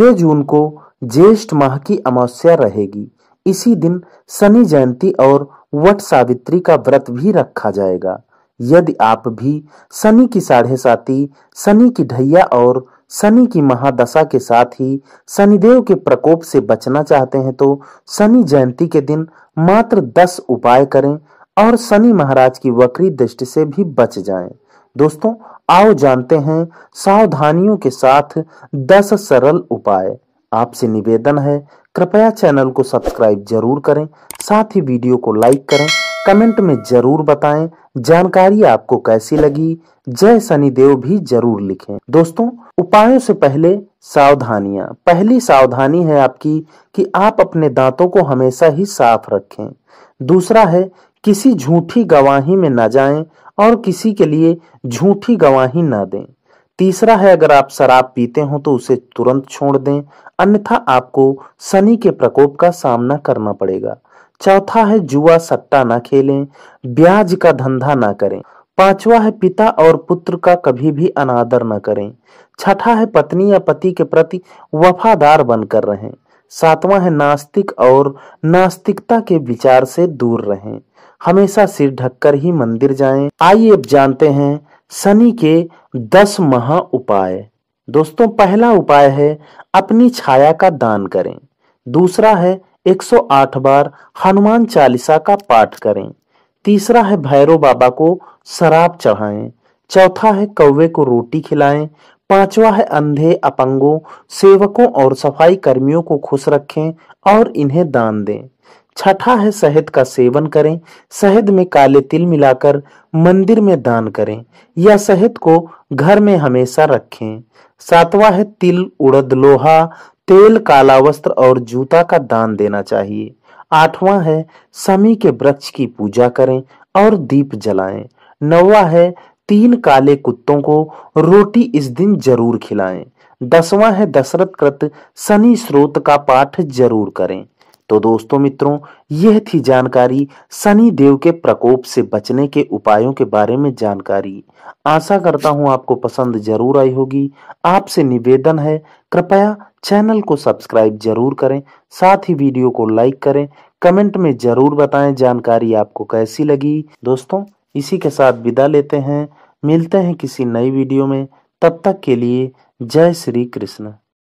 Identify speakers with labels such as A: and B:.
A: 6 जून को ज्येष्ठ माह की अमावस्या रहेगी इसी दिन शनि जयंती और वट सावित्री का व्रत भी रखा जाएगा यदि आप भी शनि की साढ़े साथी शनि की ढैया और शनि की महादशा के साथ ही शनिदेव के प्रकोप से बचना चाहते हैं तो शनि जयंती के दिन मात्र दस उपाय करें और शनि महाराज की वक्री दृष्टि से भी बच जाएं। दोस्तों आओ जानते हैं सावधानियों के साथ 10 सरल उपाय आपसे निवेदन है कृपया चैनल को सब्सक्राइब जरूर करें साथ ही वीडियो को लाइक करें कमेंट में जरूर बताएं जानकारी आपको कैसी लगी जय शनिदेव भी जरूर लिखें दोस्तों उपायों से पहले सावधानियां पहली सावधानी है आपकी कि आप अपने दांतों को हमेशा ही साफ रखें दूसरा है किसी झूठी गवाही में न जाएं और किसी के लिए झूठी गवाही न दें तीसरा है अगर आप शराब पीते हो तो उसे तुरंत छोड़ दें अन्यथा आपको शनि के प्रकोप का सामना करना पड़ेगा चौथा है जुआ सट्टा ना खेलें ब्याज का धंधा ना करें पांचवा है पिता और पुत्र का कभी भी अनादर न करें छठा है पत्नी या पति के प्रति वफादार बनकर रहें सातवां है नास्तिक और नास्तिकता के विचार से दूर रहें हमेशा सिर ढककर ही मंदिर जाएं। आइए अब जानते हैं शनि के दस महा उपाय दोस्तों पहला उपाय है अपनी छाया का दान करें दूसरा है 108 बार हनुमान चालीसा का पाठ करें तीसरा है भैरव बाबा को शराब चढ़ाएं चौथा है कौवे को रोटी खिलाएं पांचवा है अंधे अपंगों सेवकों और सफाई कर्मियों को खुश रखें और इन्हें दान दें छठा है शहद का सेवन करें शहद में काले तिल मिलाकर मंदिर में दान करें या शहद को घर में हमेशा रखें सातवां है तिल उड़द लोहा तेल काला वस्त्र और जूता का दान देना चाहिए आठवां है समी के वृक्ष की पूजा करें और दीप जलाएं नौवा है तीन काले कुत्तों को रोटी इस दिन जरूर खिलाएं दसवां है दशरथ कृत शनि स्रोत का पाठ जरूर करें तो दोस्तों मित्रों यह थी जानकारी शनि देव के प्रकोप से बचने के उपायों के बारे में जानकारी आशा करता हूं आपको पसंद जरूर आई होगी आपसे निवेदन है कृपया चैनल को सब्सक्राइब जरूर करें साथ ही वीडियो को लाइक करें कमेंट में जरूर बताएं जानकारी आपको कैसी लगी दोस्तों इसी के साथ विदा लेते हैं मिलते हैं किसी नई वीडियो में तब तक के लिए जय श्री कृष्ण